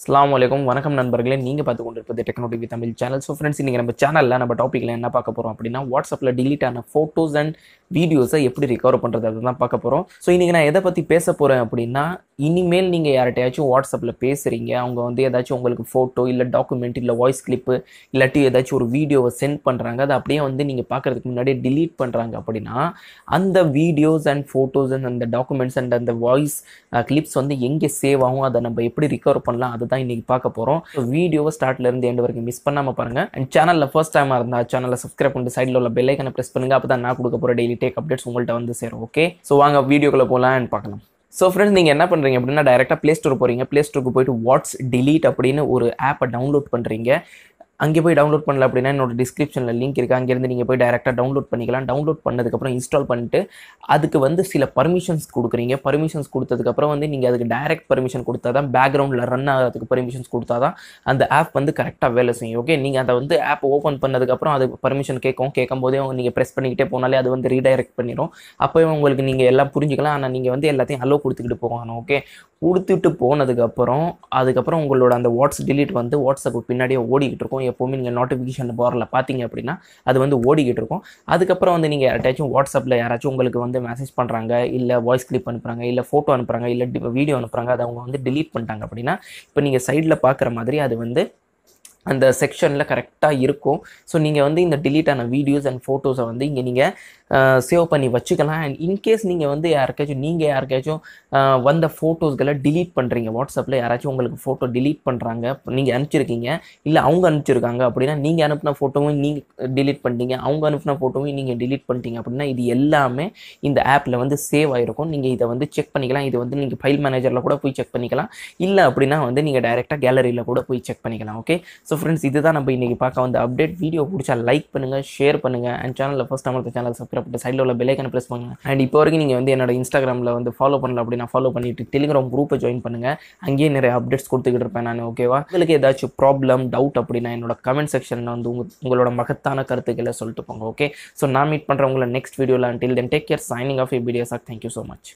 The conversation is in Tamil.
அஸ்லாம் வலைக்கம் வணக்கம் நண்பர்களே நீங்கள் பார்த்து கொண்டு இருப்பது technology Tamil channel so friends இன்றைக்கி நம்ம சேனலில் நம்ம டாப்பிக்கில் என்ன பார்க்க போகிறோம் அப்படின்னா வாட்ஸ்அப்பில் டிலீட் ஆன ஃபோட்டோஸ் அண்ட் வீடியோஸை எப்படி ரிகவர் பண்ணுறது அதை தான் பார்க்க போகிறோம் ஸோ இன்றைக்கி நான் எதை பற்றி பேச போகிறேன் அப்படின்னா இனிமேல் நீங்கள் யார்கிட்டயாச்சும் வாட்ஸ்அப்பில் பேசுகிறீங்க அவங்க வந்து ஏதாச்சும் உங்களுக்கு ஃபோட்டோ இல்லை டாக்குமெண்ட் இல்லை வாய்ஸ் கிளிப்பு இல்லாட்டி ஏதாச்சும் ஒரு வீடியோவை சென்ட் பண்ணுறாங்க அதை அப்படியே வந்து நீங்கள் பார்க்குறதுக்கு முன்னாடி டிலீட் பண்ணுறாங்க அப்படின்னா அந்த வீடியோஸ் அண்ட் ஃபோட்டோஸ் அண்ட் அந்த டாக்குமெண்ட்ஸ் அண்ட் அந்த வாய்ஸ் கிளிப்ஸ் வந்து எங்கே சேவ் ஆகும் அதை நம்ம எப்படி ரிகவர் பண்ணலாம் தான் இன்றைக்கி பார்க்க போகிறோம் வீடியோவை ஸ்டார்ட்லேருந்து எண்டு வரைக்கும் மிஸ் பண்ணாமல் பாருங்கள் அண்ட் சேனலில் ஃபர்ஸ்ட் டைமாக இருந்தால் சேனலில் சப்ஸ்கிரைப் பண்ணிட்டு சைடில் உள்ள பெல்லைக்கனை ப்ரெஸ் பண்ணுங்கள் அப்போ தான் நான் கொடுக்க போகிற டெய்லி டேக் அப்டேட்ஸ் உங்கள்கிட்ட வந்து சேரும் ஓகே ஸோ வாங்க வீடியோக்குள்ள போகலாம் அண்ட் பார்க்கலாம் ஸோ ஃப்ரெண்ட்ஸ் நீங்கள் என்ன பண்ணுறீங்க அப்படின்னா டேரெக்டாக ப்ளே ஸ்டோர் போகிறீங்க ப்ளே ஸ்டோருக்கு போயிட்டு வாட்ஸ் டிலீட் அப்படின்னு ஒரு ஆப்பை டவுன்லோட் பண்ணுறீங்க அங்கே போய் டவுன்லோட் பண்ணல அப்படின்னா என்னோட டிஸ்கிரிப்ஷனில் லிங்க் இருக்குது அங்கேருந்து நீங்கள் போய் டேரெக்டாக டவுன்லோட் பண்ணிக்கலாம் டவுன்லோட் பண்ணதுக்கப்புறம் இன்ஸ்டால் பண்ணிட்டு அதுக்கு வந்து சில பர்மிஷன்ஸ் கொடுக்குறீங்க பர்மிஷன்ஸ் கொடுத்ததுக்கப்புறம் வந்து நீங்கள் அதுக்கு டைரக்ட் பர்மிஷன் கொடுத்தா தான் பேக்ரவுண்டில் ரன் ஆகிறதுக்கு பர்மிஷன்ஸ் கொடுத்தா தான் அந்த ஆப் வந்து கரெக்டாக வேலை செய்யும் ஓகே நீங்கள் அதை வந்து ஆப் ஓப்பன் பண்ணதுக்கப்புறம் அது பர்மிஷன் கேட்கும் கேட்கும் போதே நீங்கள் ப்ரெஸ் பண்ணிக்கிட்டே போனாலே அது வந்து ரீடைரக்ட் பண்ணிடும் அப்போ உங்களுக்கு நீங்கள் எல்லாம் புரிஞ்சுக்கலாம் ஆனால் நீங்கள் வந்து எல்லாத்தையும் அலோ கொடுத்துக்கிட்டு போகணும் ஓகே கொடுத்துட்டு போனதுக்கப்புறம் அதுக்கப்புறம் உங்களோட அந்த வாட்ஸ் டிலீட் வந்து வாட்ஸ்அப் பின்னாடியே ஓடிக்கிட்டு இருக்கும் எப்போவுமே நீங்கள் நோட்டிஃபிகேஷன் போரில் பார்த்தீங்க அப்படின்னா அது வந்து ஓடிக்கிட்டு இருக்கும் அதுக்கப்புறம் வந்து நீங்கள் யார்ட்டாச்சும் வாட்ஸ்அப்பில் யாராச்சும் உங்களுக்கு வந்து மெசேஜ் பண்ணுறாங்க இல்லை வாய்ஸ் கிளிப் அனுப்புகிறாங்க இல்லை ஃபோட்டோ அனுப்புகிறாங்க இல்லை வீடியோ அனுப்புகிறாங்க அதை அவங்க வந்து டிலீட் பண்ணிட்டாங்க அப்படின்னா இப்போ நீங்கள் சைடில் பார்க்குற மாதிரி அது வந்து அந்த செக்ஷனில் கரெக்டாக இருக்கும் ஸோ நீங்கள் வந்து இந்த டிலீட் ஆன வீடியோஸ் அண்ட் ஃபோட்டோஸை வந்து இங்கே நீங்கள் சேவ் பண்ணி வச்சுக்கலாம் அண்ட் இன்கேஸ் நீங்கள் வந்து யாருக்காச்சும் நீங்கள் யாருக்காச்சும் வந்த ஃபோட்டோஸ்களை டிலீட் பண்ணுறீங்க வாட்ஸ்அப்பில் யாராச்சும் உங்களுக்கு ஃபோட்டோ டிலீட் பண்ணுறாங்க நீங்கள் அனுப்பிச்சிருக்கீங்க இல்லை அவங்க அனுப்பிச்சிருக்காங்க அப்படின்னா நீங்கள் அனுப்பின ஃபோட்டோவும் நீங்கள் டிலீட் பண்ணிட்டீங்க அவங்க அனுப்பின ஃபோட்டோவும் நீங்கள் டிலீட் பண்ணிட்டீங்க அப்படின்னா இது எல்லாமே இந்த ஆப்பில் வந்து சேவ் ஆகிருக்கும் நீங்கள் இதை வந்து செக் பண்ணிக்கலாம் இது வந்து நீங்கள் ஃபைல் மேனேஜரில் கூட போய் செக் பண்ணிக்கலாம் இல்லை அப்படின்னா வந்து நீங்கள் டைரெக்டாக கேலரியில் கூட போய் செக் பண்ணிக்கலாம் ஓகே ஸோ ஃப்ரெண்ட்ஸ் இதுதான் நம்ம இன்றைக்கி பார்க்க வந்து அப்டேட் வீடியோ பிடிச்சா லைக் பண்ணுங்கள் ஷேர் பண்ணுங்கள் அண்ட் சேனலில் ஃபஸ்ட் நம்ம சேனல் சப்ஸ்கிரைப் பண்ணி சைடில் உள்ள பெல்லைக்கான ப்ரெஸ் பண்ணுங்கள் அண்ட் இப்போ வரைக்கும் நீங்கள் வந்து என்னோட இன்ஸ்டாகிராமில் வந்து ஃபாலோ பண்ணல அப்படின்னா ஃபாலோ பண்ணிட்டு டெலிகிராம் குரூப்பை ஜாயின் பண்ணுங்கள் அங்கேயே நிறைய அப்டேட்ஸ் கொடுத்துக்கிட்டு இருப்பேன் நான் ஓகேவா உங்களுக்கு ஏதாச்சும் ப்ராப்ளம் டவுட் அப்படின்னா என்னோட கமெண்ட் செக்ஷனில் வந்து உங்கள் உங்களோட மகத்தான கருத்துக்களை சொல்லிட்டு போங்க ஓகே ஸோ நான் மீட் பண்ணுறவங்கள நெக்ஸ்ட் வீடியோவில் until then take care signing off sir thank you so much